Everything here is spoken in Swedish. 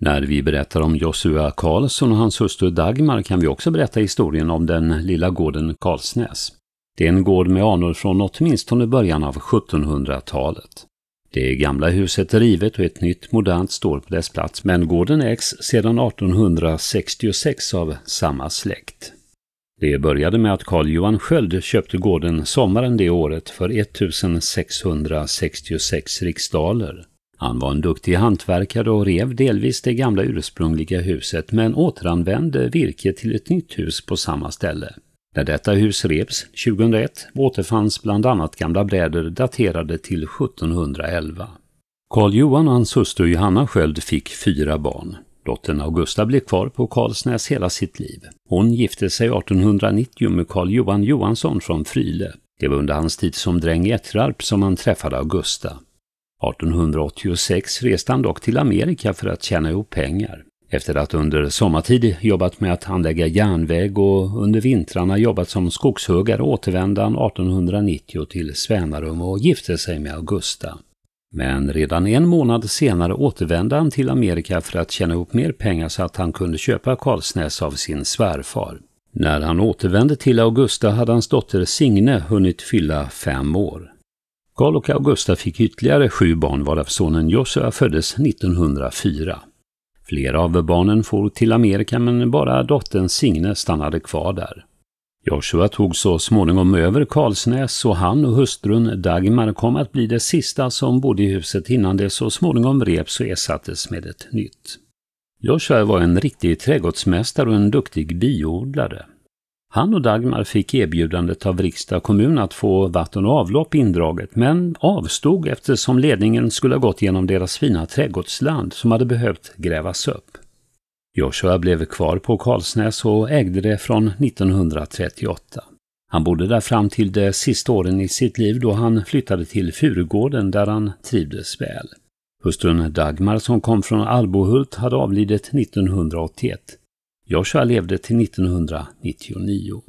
När vi berättar om Josua Karlsson och hans hustru Dagmar kan vi också berätta historien om den lilla gården Karlsnäs. Det är en gård med anor från åtminstone början av 1700-talet. Det gamla huset är rivet och ett nytt modernt står på dess plats, men gården ägs sedan 1866 av samma släkt. Det började med att Karl Johan Sköld köpte gården sommaren det året för 1666 riksdaler. Han var en duktig hantverkare och rev delvis det gamla ursprungliga huset men återanvände virket till ett nytt hus på samma ställe. När detta hus revs 2001 återfanns bland annat gamla bräder daterade till 1711. Karl Johan och hans hustru Johanna Sköld fick fyra barn. Dottern Augusta blev kvar på Karlsnäs hela sitt liv. Hon gifte sig 1890 med Karl Johan Johansson från Fryle. Det var under hans tid som dräng i Ettrarp som han träffade Augusta. 1886 reste han dock till Amerika för att tjäna ihop pengar. Efter att under sommartid jobbat med att anlägga järnväg och under vintrarna jobbat som skogshuggare återvände han 1890 till Svänarum och gifte sig med Augusta. Men redan en månad senare återvände han till Amerika för att tjäna ihop mer pengar så att han kunde köpa Karlsnäs av sin svärfar. När han återvände till Augusta hade hans dotter Signe hunnit fylla fem år. Karl och Augusta fick ytterligare sju barn varav sonen Joshua föddes 1904. Flera av barnen for till Amerika men bara dottern Signe stannade kvar där. Joshua tog så småningom över Karlsnäs och han och hustrun Dagmar kom att bli det sista som bodde i huset innan det så småningom revs och ersattes med ett nytt. Joshua var en riktig trädgårdsmästare och en duktig biodlare. Han och Dagmar fick erbjudandet av riksdag och kommun att få vatten och avlopp indraget, men avstod eftersom ledningen skulle ha gått genom deras fina trädgårdsland som hade behövt grävas upp. Joshua blev kvar på Karlsnäs och ägde det från 1938. Han bodde där fram till de sista åren i sitt liv då han flyttade till Furugården där han trivdes väl. Hustrun Dagmar som kom från Albohult hade avlidit 1981. Jag själv levde till 1999.